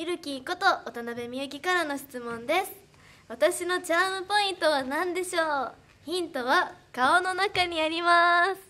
ミルキーこと渡辺美由紀からの質問です私のチャームポイントは何でしょうヒントは顔の中にあります